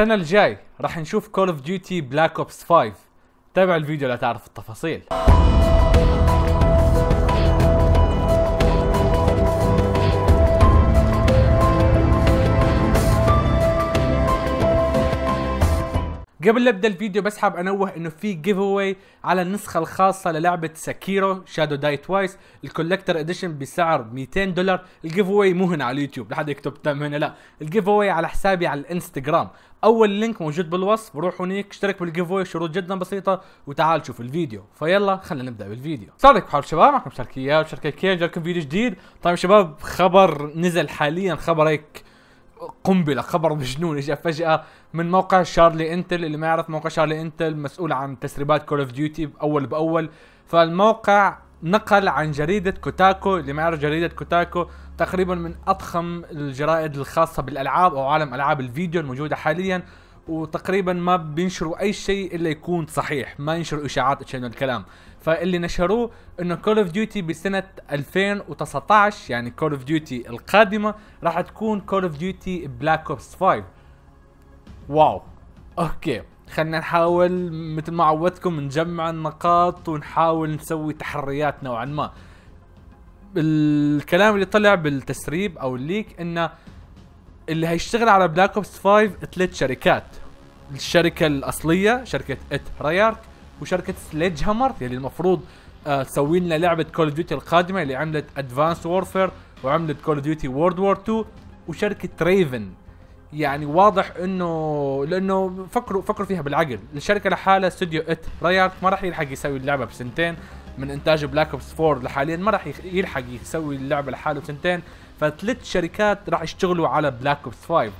السنة الجاي راح نشوف كول اوف ديوتي بلاك اوبس 5 تابع الفيديو لتعرف التفاصيل قبل لا ابدا الفيديو بس حاب انوه انه في جيف اواي على النسخه الخاصه للعبه ساكيرو شادو داي توايس الكولكتر اديشن بسعر 200 دولار الجيف اواي مو هنا على اليوتيوب لحد يكتب تم هنا لا الجيف اواي على حسابي على الانستغرام اول لينك موجود بالوصف روح هناك اشترك بالجيف اواي شروط جدا بسيطه وتعال شوف الفيديو فيلا خلينا نبدا بالفيديو صار لك حال شباب معكم شركيه شركه كيان جاكم فيديو جديد طيب شباب خبر نزل حاليا خبر هيك قنبله خبر مجنون اجى فجاه من موقع شارلي انتل اللي ما يعرف موقع شارلي انتل مسؤول عن تسريبات كول اوف ديوتي اول باول فالموقع نقل عن جريدة كوتاكو اللي ما يعرف جريدة كوتاكو تقريبا من أضخم الجرائد الخاصة بالألعاب أو عالم ألعاب الفيديو الموجودة حاليا وتقريبا ما بينشروا اي شيء الا يكون صحيح ما ينشروا اشاعات انه الكلام فاللي نشروه انه كول اوف ديوتي بسنه 2019 يعني كول اوف ديوتي القادمه راح تكون كول اوف ديوتي بلاك اوبس 5 واو اوكي خلينا نحاول مثل ما عودتكم نجمع النقاط ونحاول نسوي تحريات نوعا ما الكلام اللي طلع بالتسريب او الليك انه اللي هيشتغل على بلاك اوبس 5 ثلاث شركات الشركه الاصليه شركه ات رايارك وشركه سليج هامر اللي المفروض آه، تسوي لنا لعبه كول اوف ديوتي القادمه اللي عملت ادفانس وورفير وعملت كول اوف ديوتي وورد وور 2 وشركه ريفن يعني واضح انه لانه فكروا فكروا فيها بالعقل الشركه لحالها استوديو ات رايارك ما راح يلحق يسوي اللعبه بسنتين من انتاج بلاك اوبس 4 لحاليا ما راح يلحق يسوي اللعبه لحاله بسنتين فثلاث شركات راح يشتغلوا على بلاك اوبس 5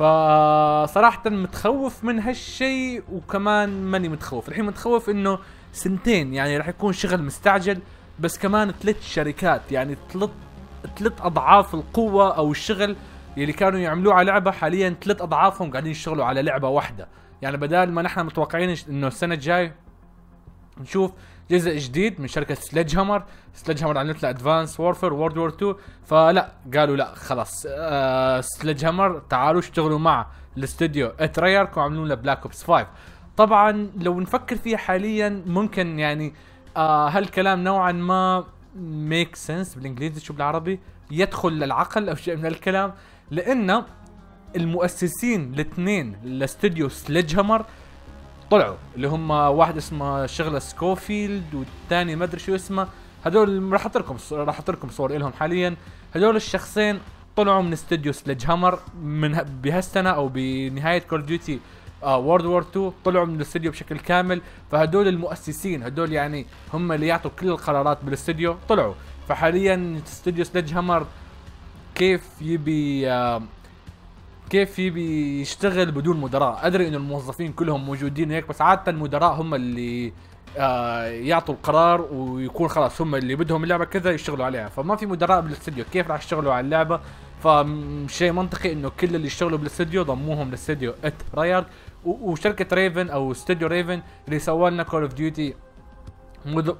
فصراحة متخوف من هالشيء وكمان ماني متخوف الحين متخوف انه سنتين يعني راح يكون شغل مستعجل بس كمان ثلاث شركات يعني ثلاث ثلاث اضعاف القوة او الشغل يلي كانوا يعملوه على لعبة حاليا ثلاث اضعافهم قاعدين يشتغلوا على لعبة واحدة يعني بدال ما نحن متوقعين انه السنة الجاي نشوف جزء جديد من شركه سلج هامر سلج هامر عملت له ادفانس وورفير وورد وور 2 فلا قالوا لا خلاص آه سلج هامر تعالوا اشتغلوا مع الاستوديو اتريارك وعملوا له بلاك اوبس 5 طبعا لو نفكر فيه حاليا ممكن يعني آه هالكلام نوعا ما ميك سنس بالانجليزي شو بالعربي يدخل للعقل او شيء من الكلام لانه المؤسسين الاثنين لاستوديو سلج هامر طلعوا اللي هم واحد اسمه شغله سكوفيلد والثاني ما ادري شو اسمه هذول راح احط لكم راح احط لكم صور لهم حاليا هذول الشخصين طلعوا من استديو سلج هامر من بهالسنه او بنهايه كول ديوتي وورد وور 2 طلعوا من الاستوديو بشكل كامل فهدول المؤسسين هدول يعني هم اللي يعطوا كل القرارات بالاستوديو طلعوا فحاليا استوديو سلج هامر كيف يبي آه، كيف بيشتغل بدون مدراء ادري انه الموظفين كلهم موجودين هيك بس عاده المدراء هم اللي آه يعطوا القرار ويكون خلاص هم اللي بدهم اللعبه كذا يشتغلوا عليها فما في مدراء بالاستديو كيف راح يشتغلوا على اللعبه فشيء منطقي انه كل اللي يشتغلوا بالاستديو ضموهم لاستديو ات راير وشركه ريفن او استديو ريفن اللي سووا لنا كول اوف ديوتي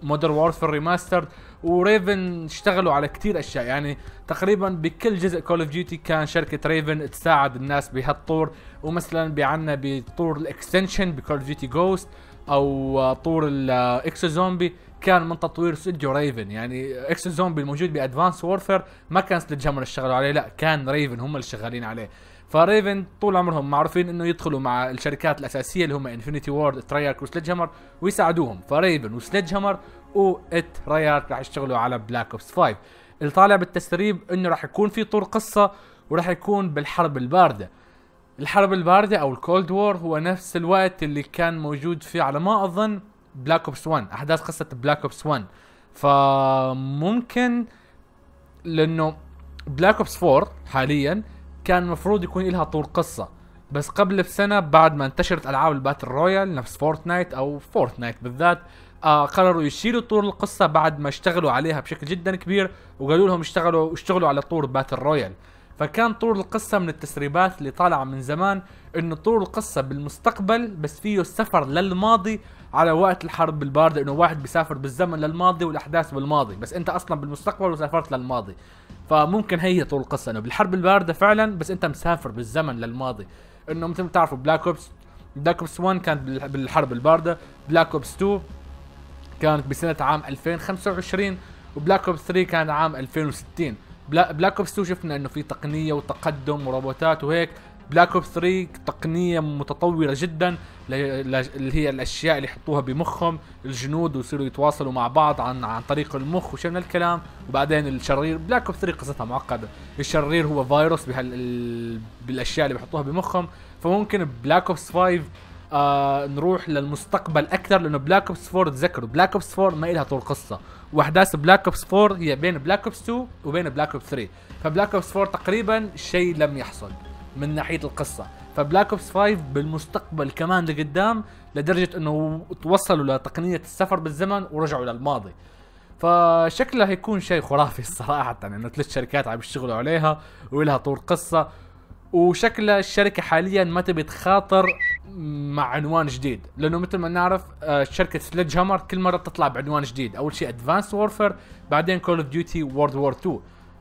مودر في الريماستر وريفن اشتغلوا على كثير اشياء يعني تقريبا بكل جزء كول اوف ديوتي كان شركه ريفن تساعد الناس بهالطور ومثلا بعنا بطور الاكستنشن بكول اوف ديوتي جوست او طور الاكسو زومبي كان من تطوير استوديو ريفن يعني اكسو زومبي الموجود بادفانس وورفير ما كان سلج هامر اللي اشتغلوا عليه لا كان ريفن هم اللي شغالين عليه فريفن طول عمرهم معروفين انه يدخلوا مع الشركات الاساسيه اللي هم انفنتي وورد تريارك وسليج هامر ويساعدوهم فريفن وسليج هامر وات تريارك راح يشتغلوا على بلاك اوبس 5 اللي طالع بالتسريب انه راح يكون في طور قصه وراح يكون بالحرب البارده الحرب البارده او الكولد وور هو نفس الوقت اللي كان موجود فيه على ما اظن بلاك اوبس 1 احداث قصه بلاك اوبس 1 فممكن لانه بلاك اوبس 4 حاليا كان المفروض يكون لها طول قصة بس قبل بسنة بعد ما انتشرت ألعاب الباتل رويال نفس فورتنايت أو فورتنايت بالذات آه قرروا يشيلوا طور القصة بعد ما اشتغلوا عليها بشكل جدا كبير وقالوا لهم اشتغلوا اشتغلوا على طور باتل رويال فكان طور القصة من التسريبات اللي طالعة من زمان انه طور القصة بالمستقبل بس فيه السفر للماضي على وقت الحرب بالباردة انه واحد بيسافر بالزمن للماضي والاحداث بالماضي بس انت اصلا بالمستقبل وسافرت للماضي فممكن هي طول القصه انه بالحرب البارده فعلا بس انت مسافر بالزمن للماضي انه مثل ما بتعرفوا بلاك اوبس بلاك اوبس 1 كانت بالحرب البارده بلاك اوبس 2 كانت بسنه عام 2025 وبلاك اوبس 3 كان عام 2060 بلاك اوبس 2 شفنا انه في تقنيه وتقدم وروبوتات وهيك بلاك اوب 3 تقنيه متطوره جدا اللي هي الاشياء اللي يحطوها بمخهم الجنود ويصيروا يتواصلوا مع بعض عن عن طريق المخ وشي من الكلام وبعدين الشرير بلاك اوب 3 قصتها معقده الشرير هو فيروس بالاشياء اللي بحطوها بمخهم فممكن بلاك اوبس 5 آه نروح للمستقبل اكثر لانه بلاك اوبس 4 تذكروا بلاك اوبس 4 ما لها طول قصه واحداث بلاك اوبس 4 هي بين بلاك اوبس 2 وبين بلاك اوبس 3 فبلاك اوبس 4 تقريبا شيء لم يحصل من ناحيه القصه فبلاك اوبس 5 بالمستقبل كمان لقدام لدرجه انه توصلوا لتقنيه السفر بالزمن ورجعوا للماضي فشكلها هيكون شيء خرافي الصراحه انه ثلاث شركات عم يشتغلوا عليها ولها طول قصه وشكلها الشركه حاليا ما تبي تخاطر مع عنوان جديد لانه مثل ما نعرف آه، شركه سليدج هامر كل مره بتطلع بعنوان جديد اول شيء ادفانس وورفير بعدين كول اوف ديوتي وورد وور 2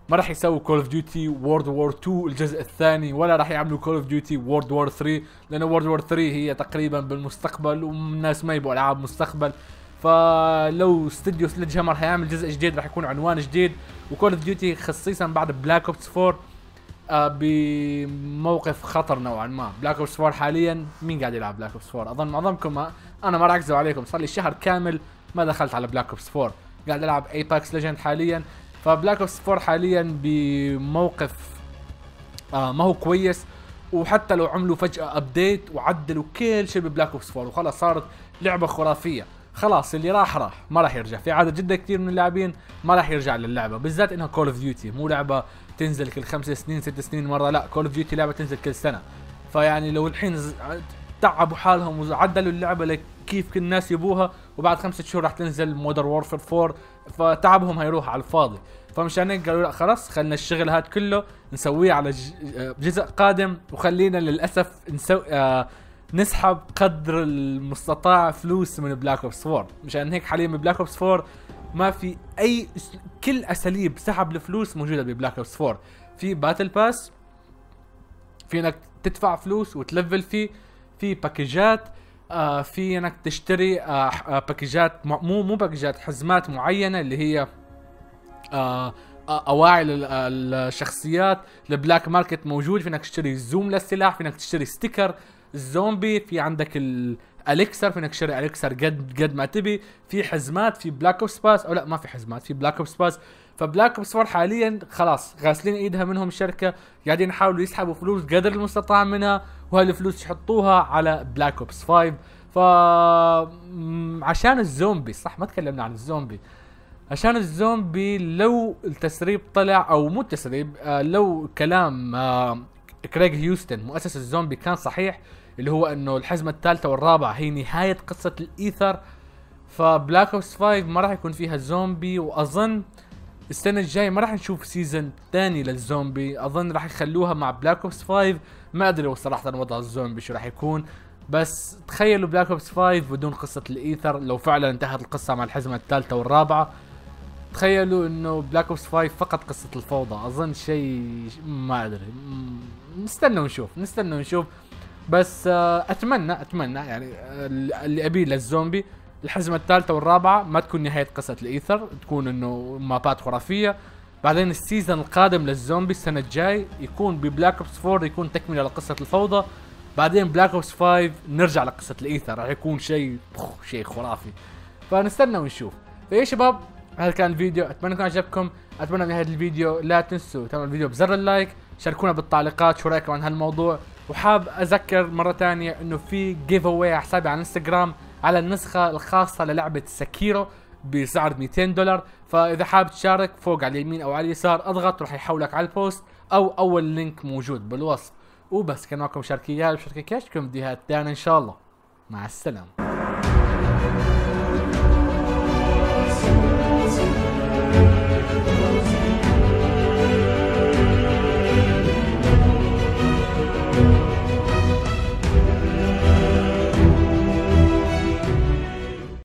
ما راح يسووا كول اوف ديوتي وورد وور 2 الجزء الثاني ولا راح يعملوا كول اوف ديوتي وورد وور 3 لان وورد وور 3 هي تقريبا بالمستقبل والناس ما يبغوا العاب مستقبل فلو استوديو سلج هامر حيعمل جزء جديد راح يكون عنوان جديد وكول اوف ديوتي خصيصا بعد بلاك اوبس 4 بموقف خطر نوعا ما بلاك اوبس 4 حاليا مين قاعد يلعب بلاك اوبس 4 اظن معظمكم آه، انا ما راح عليكم صار لي شهر كامل ما دخلت على بلاك اوبس 4 قاعد العب ايباكس ليجند حاليا فبلاك اوبس 4 حاليا بموقف آه ما هو كويس وحتى لو عملوا فجأة ابديت وعدلوا كل شيء ببلاك اوبس 4 وخلاص صارت لعبة خرافية خلاص اللي راح راح ما راح يرجع في عدد جدا كثير من اللاعبين ما راح يرجع للعبة بالذات انها كول اوف ديوتي مو لعبة تنزل كل خمس سنين ست سنين مرة لا كول اوف ديوتي لعبة تنزل كل سنة فيعني لو الحين تعبوا حالهم وعدلوا اللعبة كيف كل الناس يبوها وبعد خمسة شهور راح تنزل مودر وورفير 4 فتعبهم هيروح على الفاضي فمشان هيك قالوا لا خلص خلينا الشغل هذا كله نسويه على جزء قادم وخلينا للاسف نسوي آه نسحب قدر المستطاع فلوس من بلاك اوبس 4 مشان هيك حاليا ببلاك اوبس 4 ما في اي كل اساليب سحب الفلوس موجوده ببلاك اوبس 4 في باتل باس في انك تدفع فلوس وتلفل فيه في باكجات آه في انك تشتري آه, آه، مو مو باكيجات حزمات معينه اللي هي آه اواعي الشخصيات البلاك ماركت موجود في انك تشتري زوم للسلاح فينك تشتري ستيكر الزومبي في عندك الاليكسر فينك تشتري اليكسر قد قد ما تبي في حزمات في بلاك اوبس باس او لا ما في حزمات في بلاك اوبس باس فبلاك اوبس 4 حاليا خلاص غاسلين ايدها منهم الشركه قاعدين يحاولوا يسحبوا فلوس قدر المستطاع منها وهالفلوس يحطوها على بلاك اوبس 5 ف عشان الزومبي صح ما تكلمنا عن الزومبي عشان الزومبي لو التسريب طلع او مو التسريب آه لو كلام آه كريغ هيوستن مؤسس الزومبي كان صحيح اللي هو انه الحزمه الثالثه والرابعه هي نهايه قصه الايثر فبلاك اوبس 5 ما راح يكون فيها زومبي واظن السنه الجايه ما راح نشوف سيزون ثاني للزومبي اظن راح يخلوها مع بلاك اوبس 5 ما ادري صراحه وضع الزومبي شو راح يكون بس تخيلوا بلاك اوبس 5 بدون قصه الايثر لو فعلا انتهت القصه مع الحزمه الثالثه والرابعه تخيلوا انه بلاك اوبس 5 فقط قصه الفوضى اظن شيء ما ادري نستنى ونشوف نستنى ونشوف بس آه، اتمنى اتمنى يعني آه، اللي ابيه للزومبي الحزمه الثالثه والرابعه ما تكون نهايه قصه الايثر تكون انه مابات خرافيه بعدين السيزون القادم للزومبي السنه الجاي يكون ببلاك اوبس 4 يكون تكمله لقصه الفوضى بعدين بلاك اوبس 5 نرجع لقصه الايثر راح يكون شيء شيء خرافي فنستنى ونشوف فيا شباب هذا كان الفيديو اتمنى يكون عجبكم اتمنى نهايه الفيديو لا تنسوا تعملوا الفيديو بزر اللايك شاركونا بالتعليقات شو رايكم عن هالموضوع وحاب اذكر مره ثانيه انه في جيف اواي على حسابي على انستغرام على النسخة الخاصة للعبة سكيرو بسعر 200 دولار فإذا حاب تشارك فوق على اليمين أو على اليسار اضغط راح يحولك على البوست أو أول لينك موجود بالوصف وبس كان معكم شاركي يا شركي كاش كم فيديوهات إن شاء الله مع السلامة